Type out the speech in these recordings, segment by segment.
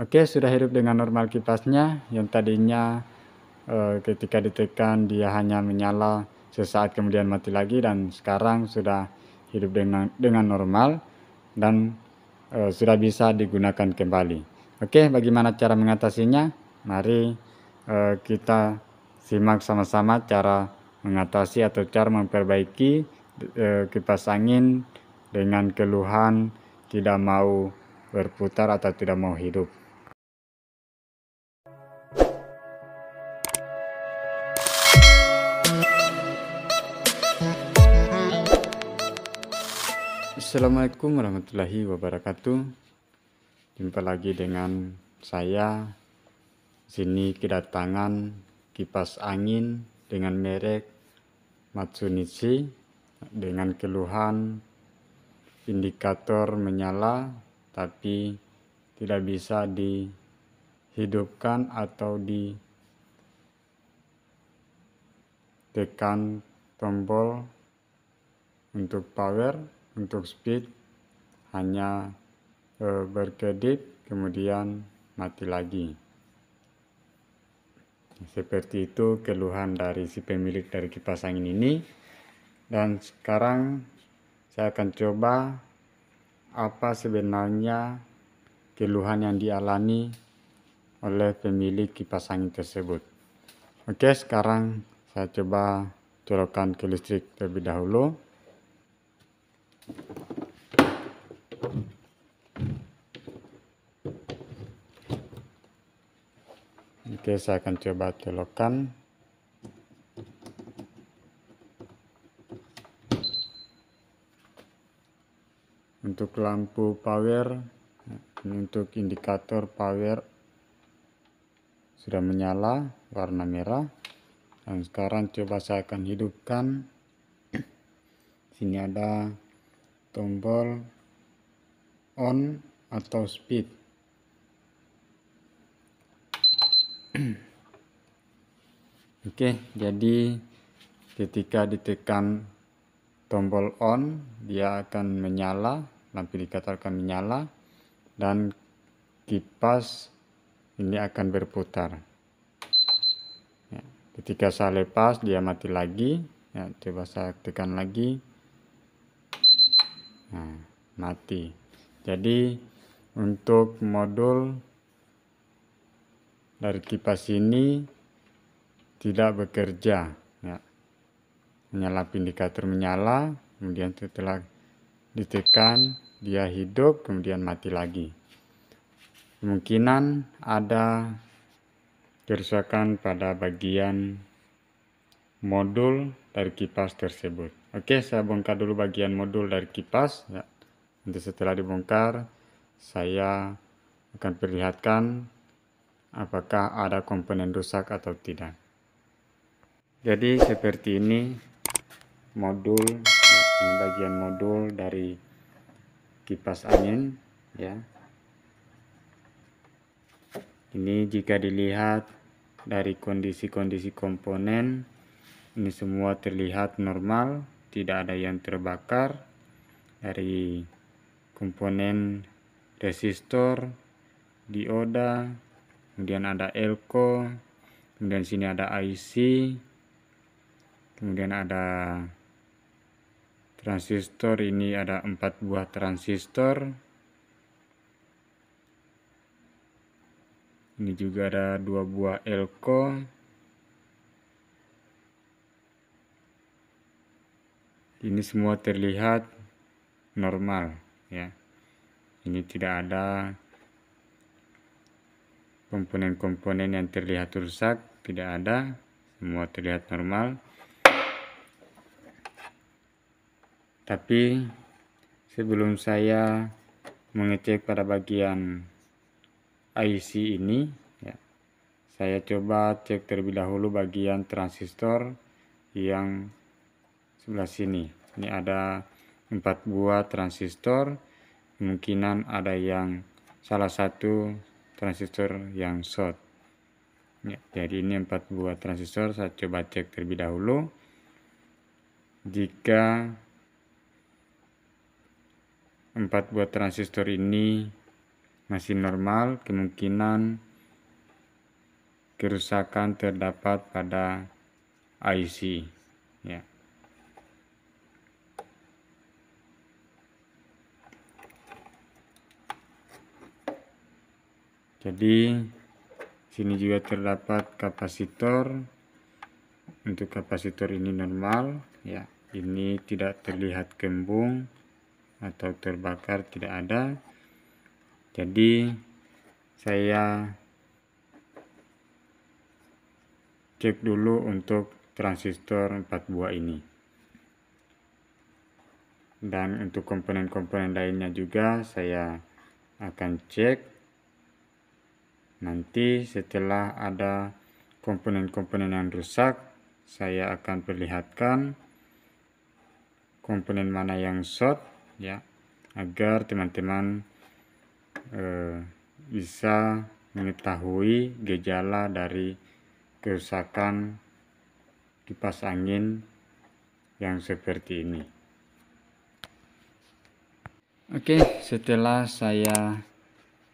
Oke, sudah hidup dengan normal kipasnya yang tadinya e, ketika ditekan dia hanya menyala sesaat kemudian mati lagi dan sekarang sudah hidup dengan dengan normal dan e, sudah bisa digunakan kembali. Oke, bagaimana cara mengatasinya? Mari e, kita simak sama-sama cara mengatasi atau cara memperbaiki e, kipas angin dengan keluhan tidak mau berputar atau tidak mau hidup. Assalamualaikum warahmatullahi wabarakatuh. Jumpa lagi dengan saya. Sini kedatangan kipas angin dengan merek Matsunichi dengan keluhan indikator menyala tapi tidak bisa dihidupkan atau di tekan tombol untuk power untuk speed hanya eh, berkedip kemudian mati lagi seperti itu keluhan dari si pemilik dari kipas angin ini dan sekarang saya akan coba apa sebenarnya keluhan yang dialami oleh pemilik kipas angin tersebut oke sekarang saya coba colokan ke listrik terlebih dahulu Oke, saya akan coba colokan. Untuk lampu power, ini untuk indikator power sudah menyala warna merah. Dan sekarang coba saya akan hidupkan. Sini ada tombol on atau speed Oke, jadi ketika ditekan tombol on, dia akan menyala, lampu dikatakan menyala, dan kipas ini akan berputar. Ya, ketika saya lepas, dia mati lagi. Ya, coba saya tekan lagi nah, mati jadi untuk modul dari kipas ini tidak bekerja ya. menyala indikator menyala kemudian setelah ditekan dia hidup kemudian mati lagi kemungkinan ada kerusakan pada bagian modul dari kipas tersebut Oke, saya bongkar dulu bagian modul dari kipas. Ya. Nanti setelah dibongkar, saya akan perlihatkan apakah ada komponen rusak atau tidak. Jadi seperti ini modul, ya, ini bagian modul dari kipas angin. ya. Ini jika dilihat dari kondisi-kondisi komponen, ini semua terlihat normal tidak ada yang terbakar dari komponen resistor dioda kemudian ada elko kemudian sini ada IC kemudian ada transistor ini ada empat buah transistor ini juga ada dua buah elko ini semua terlihat normal ya ini tidak ada komponen-komponen yang terlihat rusak tidak ada semua terlihat normal tapi sebelum saya mengecek pada bagian IC ini ya, saya coba cek terlebih dahulu bagian transistor yang sebelah sini. Ini ada empat buah transistor, kemungkinan ada yang salah satu transistor yang short. Ya, jadi ini empat buah transistor, saya coba cek terlebih dahulu. Jika empat buah transistor ini masih normal, kemungkinan kerusakan terdapat pada IC. Ya. jadi sini juga terdapat kapasitor untuk kapasitor ini normal ya ini tidak terlihat kembung atau terbakar tidak ada jadi saya cek dulu untuk transistor 4 buah ini dan untuk komponen-komponen lainnya juga saya akan cek Nanti setelah ada komponen-komponen yang rusak, saya akan perlihatkan komponen mana yang short ya, agar teman-teman eh, bisa mengetahui gejala dari kerusakan kipas angin yang seperti ini. Oke, setelah saya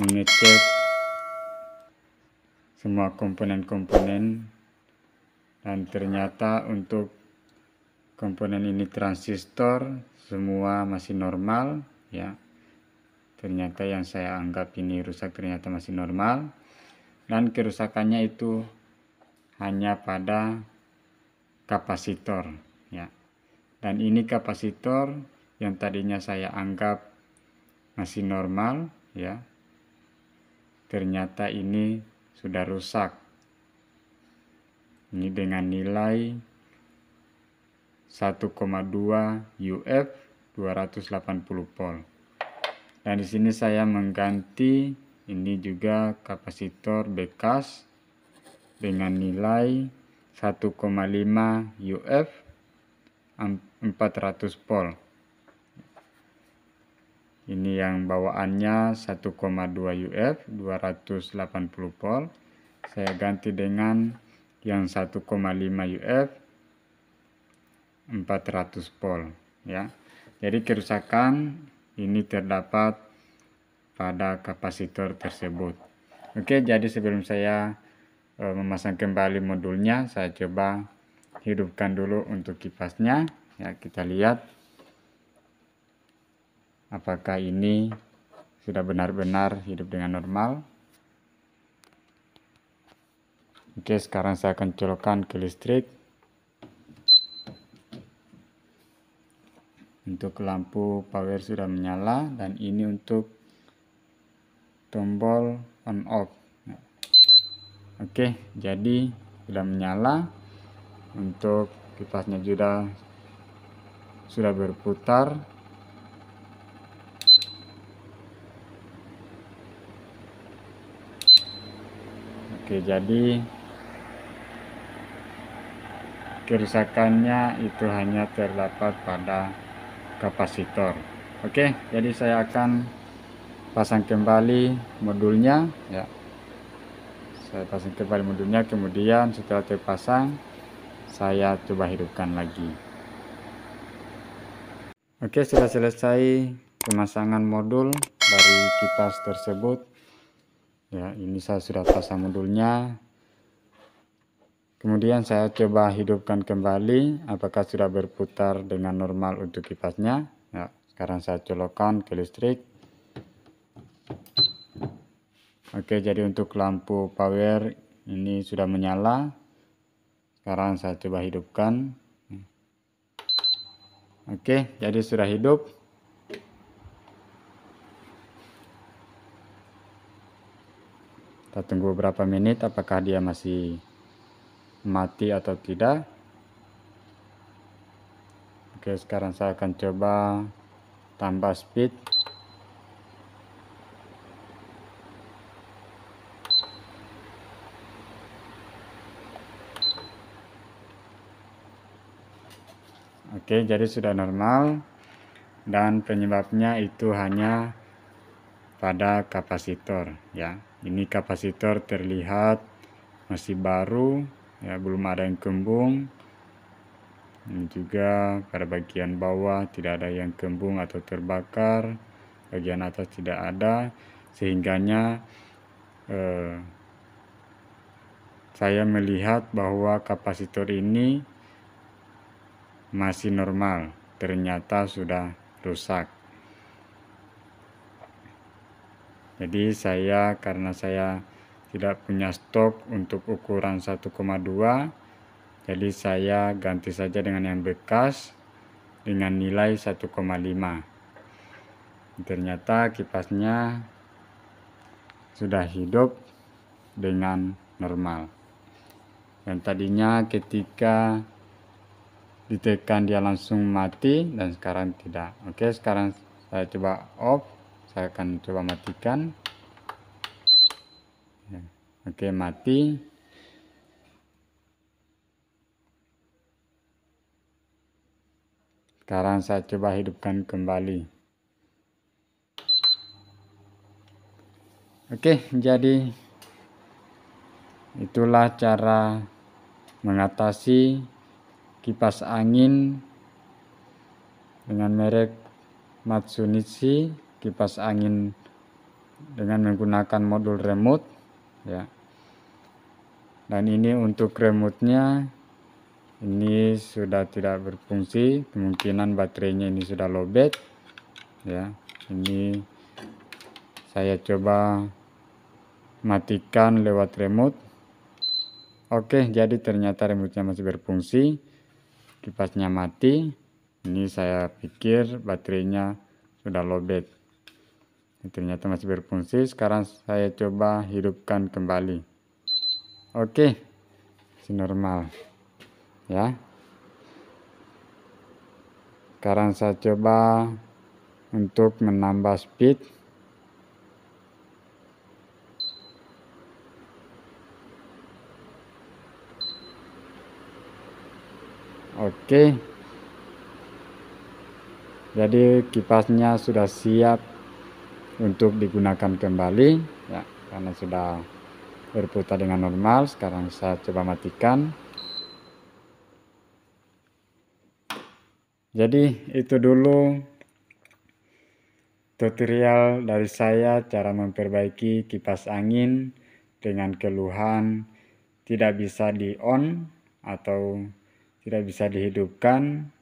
mengecek semua komponen-komponen dan ternyata untuk komponen ini transistor semua masih normal ya ternyata yang saya anggap ini rusak ternyata masih normal dan kerusakannya itu hanya pada kapasitor ya dan ini kapasitor yang tadinya saya anggap masih normal ya ternyata ini sudah rusak. Ini dengan nilai 1,2 UF 280 volt. Dan di sini saya mengganti ini juga kapasitor bekas dengan nilai 1,5 UF 400 volt. Ini yang bawaannya 1,2 UF 280 volt. Saya ganti dengan yang 1,5 UF 400 volt ya. Jadi kerusakan ini terdapat pada kapasitor tersebut. Oke, jadi sebelum saya eh, memasang kembali modulnya, saya coba hidupkan dulu untuk kipasnya ya, kita lihat apakah ini sudah benar-benar hidup dengan normal oke sekarang saya akan colokan ke listrik untuk lampu power sudah menyala dan ini untuk tombol on off oke jadi sudah menyala untuk kipasnya sudah sudah berputar Oke, jadi kerusakannya itu hanya terdapat pada kapasitor. Oke, jadi saya akan pasang kembali modulnya ya. Saya pasang kembali modulnya kemudian setelah terpasang saya coba hidupkan lagi. Oke, sudah selesai pemasangan modul dari kipas tersebut ya ini saya sudah pasang modulnya kemudian saya coba hidupkan kembali apakah sudah berputar dengan normal untuk kipasnya ya sekarang saya colokan ke listrik oke jadi untuk lampu power ini sudah menyala sekarang saya coba hidupkan oke jadi sudah hidup Kita tunggu beberapa menit apakah dia masih mati atau tidak. Oke, sekarang saya akan coba tambah speed. Oke, jadi sudah normal dan penyebabnya itu hanya pada kapasitor ya ini kapasitor terlihat masih baru ya belum ada yang kembung dan juga pada bagian bawah tidak ada yang kembung atau terbakar bagian atas tidak ada sehingganya eh, saya melihat bahwa kapasitor ini masih normal ternyata sudah rusak jadi saya karena saya tidak punya stok untuk ukuran 1,2 jadi saya ganti saja dengan yang bekas dengan nilai 1,5 ternyata kipasnya sudah hidup dengan normal Dan tadinya ketika ditekan dia langsung mati dan sekarang tidak oke sekarang saya coba off saya akan coba matikan ya. oke mati sekarang saya coba hidupkan kembali oke jadi itulah cara mengatasi kipas angin dengan merek Matsunishi kipas angin dengan menggunakan modul remote ya dan ini untuk remote-nya ini sudah tidak berfungsi kemungkinan baterainya ini sudah lobet ya ini saya coba matikan lewat remote oke jadi ternyata remote-nya masih berfungsi kipasnya mati ini saya pikir baterainya sudah lobet ternyata masih berfungsi sekarang saya coba hidupkan kembali oke masih normal ya sekarang saya coba untuk menambah speed oke jadi kipasnya sudah siap untuk digunakan kembali ya karena sudah berputar dengan normal sekarang saya coba matikan jadi itu dulu tutorial dari saya cara memperbaiki kipas angin dengan keluhan tidak bisa di on atau tidak bisa dihidupkan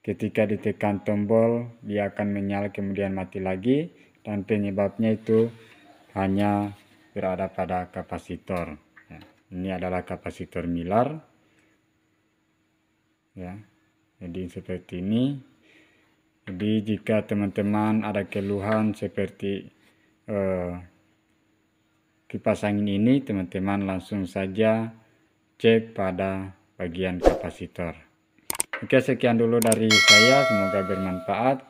ketika ditekan tombol dia akan menyala kemudian mati lagi dan penyebabnya itu hanya berada pada kapasitor. Ya. Ini adalah kapasitor milar. Ya. Jadi seperti ini. Jadi jika teman-teman ada keluhan seperti eh, kipas angin ini, teman-teman langsung saja cek pada bagian kapasitor. Oke, sekian dulu dari saya. Semoga bermanfaat.